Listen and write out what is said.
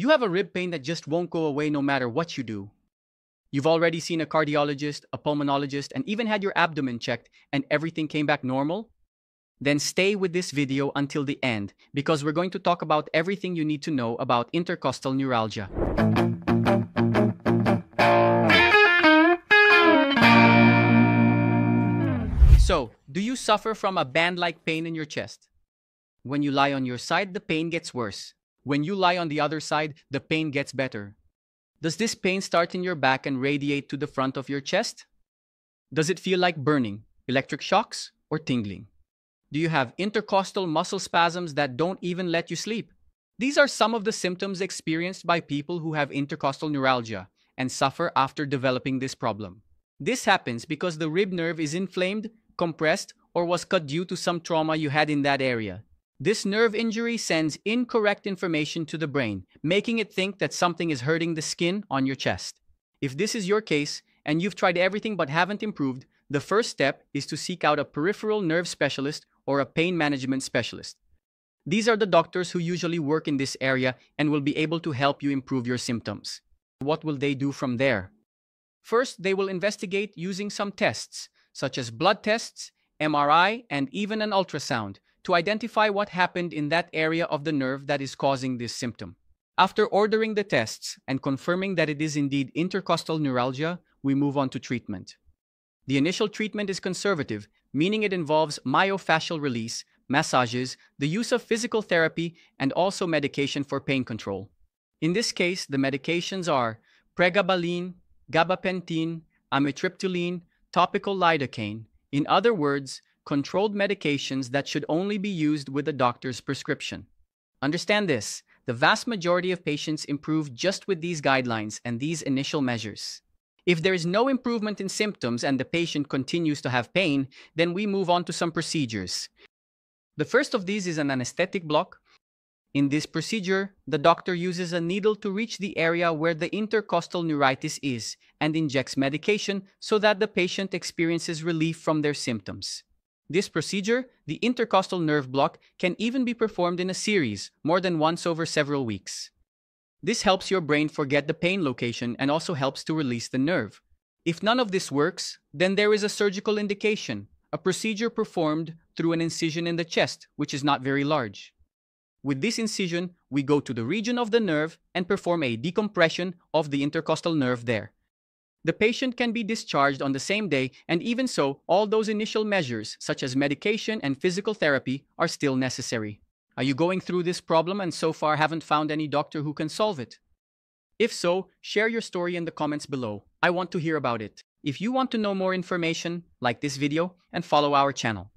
You have a rib pain that just won't go away no matter what you do. You've already seen a cardiologist, a pulmonologist, and even had your abdomen checked and everything came back normal? Then stay with this video until the end because we're going to talk about everything you need to know about intercostal neuralgia. So, do you suffer from a band like pain in your chest? When you lie on your side, the pain gets worse. When you lie on the other side, the pain gets better. Does this pain start in your back and radiate to the front of your chest? Does it feel like burning, electric shocks, or tingling? Do you have intercostal muscle spasms that don't even let you sleep? These are some of the symptoms experienced by people who have intercostal neuralgia and suffer after developing this problem. This happens because the rib nerve is inflamed, compressed, or was cut due to some trauma you had in that area. This nerve injury sends incorrect information to the brain, making it think that something is hurting the skin on your chest. If this is your case, and you've tried everything but haven't improved, the first step is to seek out a peripheral nerve specialist or a pain management specialist. These are the doctors who usually work in this area and will be able to help you improve your symptoms. What will they do from there? First, they will investigate using some tests, such as blood tests, MRI, and even an ultrasound, to identify what happened in that area of the nerve that is causing this symptom. After ordering the tests and confirming that it is indeed intercostal neuralgia, we move on to treatment. The initial treatment is conservative, meaning it involves myofascial release, massages, the use of physical therapy, and also medication for pain control. In this case, the medications are pregabalin, gabapentin, amitriptyline, topical lidocaine. In other words, controlled medications that should only be used with a doctor's prescription. Understand this the vast majority of patients improve just with these guidelines and these initial measures. If there is no improvement in symptoms and the patient continues to have pain, then we move on to some procedures. The first of these is an anesthetic block. In this procedure, the doctor uses a needle to reach the area where the intercostal neuritis is and injects medication so that the patient experiences relief from their symptoms. This procedure, the intercostal nerve block, can even be performed in a series, more than once over several weeks. This helps your brain forget the pain location and also helps to release the nerve. If none of this works, then there is a surgical indication, a procedure performed through an incision in the chest, which is not very large. With this incision, we go to the region of the nerve and perform a decompression of the intercostal nerve there. The patient can be discharged on the same day, and even so, all those initial measures, such as medication and physical therapy, are still necessary. Are you going through this problem and so far haven't found any doctor who can solve it? If so, share your story in the comments below. I want to hear about it. If you want to know more information, like this video and follow our channel.